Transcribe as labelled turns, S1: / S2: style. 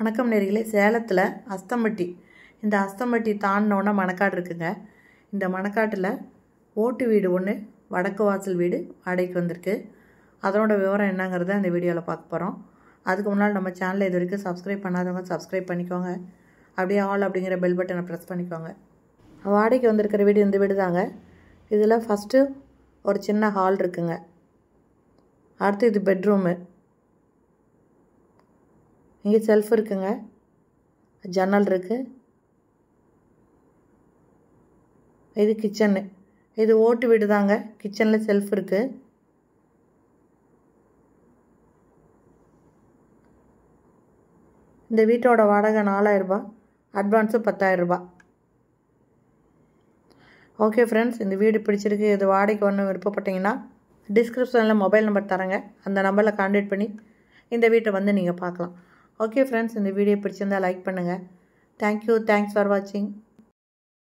S1: வணக்கம் நேர்களே சேலத்தில் அஸ்தம்பட்டி இந்த அஸ்தம்பட்டி தாண்டினோன்னா மணக்காடு இருக்குங்க இந்த மணக்காட்டில் ஓட்டு வீடு ஒன்று வடக்கு வாசல் வீடு வாடகைக்கு வந்திருக்கு அதனோட விவரம் என்னங்கிறத இந்த வீடியோவில் பார்க்க போகிறோம் அதுக்கு முன்னால் நம்ம சேனலில் இது வரைக்கும் சப்ஸ்கிரைப் பண்ணாதவங்க சப்ஸ்கிரைப் பண்ணிக்கோங்க அப்படியே ஆள் அப்படிங்கிற பெல் பட்டனை ப்ரெஸ் பண்ணிக்கோங்க வாடகைக்கு வந்திருக்கிற வீடு இந்த வீடு தாங்க இதில் ஃபஸ்ட்டு ஒரு சின்ன ஹால் இருக்குங்க அடுத்து இது பெட்ரூமு இங்கே செல்ஃப் இருக்குங்க ஜன்னல் இருக்குது இது கிச்சனு இது ஓட்டு வீடு தாங்க கிச்சனில் செல்ஃப் இருக்குது இந்த வீட்டோட வாடகை நாலாயிரரூபா பத்தாயிரம் பத்தாயிரரூபா ஓகே ஃப்ரெண்ட்ஸ் இந்த வீடு பிடிச்சிருக்கு இது வாடகைக்கு ஒன்று விருப்பப்பட்டீங்கன்னா டிஸ்கிரிப்ஷனில் மொபைல் நம்பர் தரேங்க அந்த நம்பரில் கான்டெக்ட் பண்ணி இந்த வீட்டை வந்து நீங்கள் பார்க்கலாம் ஓகே ஃப்ரெண்ட்ஸ் இந்த வீடியோ பிடிச்சிருந்தால் லைக் பண்ணுங்கள் தேங்க்யூ தேங்க்ஸ் ஃபார் வாட்சிங்